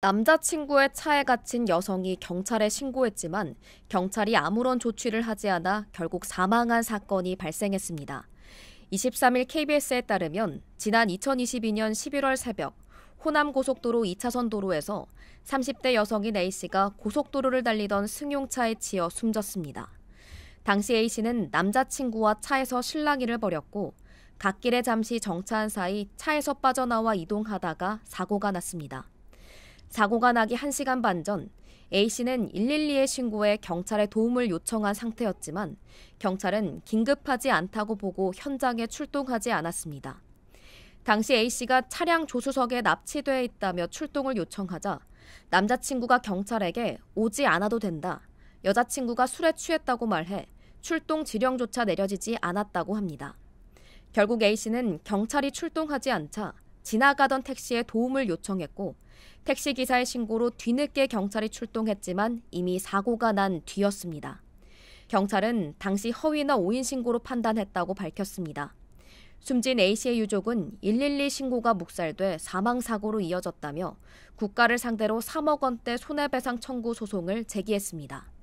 남자친구의 차에 갇힌 여성이 경찰에 신고했지만 경찰이 아무런 조치를 하지 않아 결국 사망한 사건이 발생했습니다. 23일 KBS에 따르면 지난 2022년 11월 새벽 호남 고속도로 2차선 도로에서 30대 여성인 A씨가 고속도로를 달리던 승용차에 치여 숨졌습니다. 당시 A씨는 남자친구와 차에서 실랑이를 벌였고 갓길에 잠시 정차한 사이 차에서 빠져나와 이동하다가 사고가 났습니다. 사고가 나기 1시간 반전 A씨는 112에 신고해 경찰에 도움을 요청한 상태였지만 경찰은 긴급하지 않다고 보고 현장에 출동하지 않았습니다. 당시 A씨가 차량 조수석에 납치돼 있다며 출동을 요청하자 남자친구가 경찰에게 오지 않아도 된다. 여자친구가 술에 취했다고 말해 출동 지령조차 내려지지 않았다고 합니다. 결국 A씨는 경찰이 출동하지 않자 지나가던 택시에 도움을 요청했고 택시기사의 신고로 뒤늦게 경찰이 출동했지만 이미 사고가 난 뒤였습니다. 경찰은 당시 허위나 오인 신고로 판단했다고 밝혔습니다. 숨진 A씨의 유족은 112 신고가 묵살돼 사망사고로 이어졌다며 국가를 상대로 3억 원대 손해배상 청구 소송을 제기했습니다.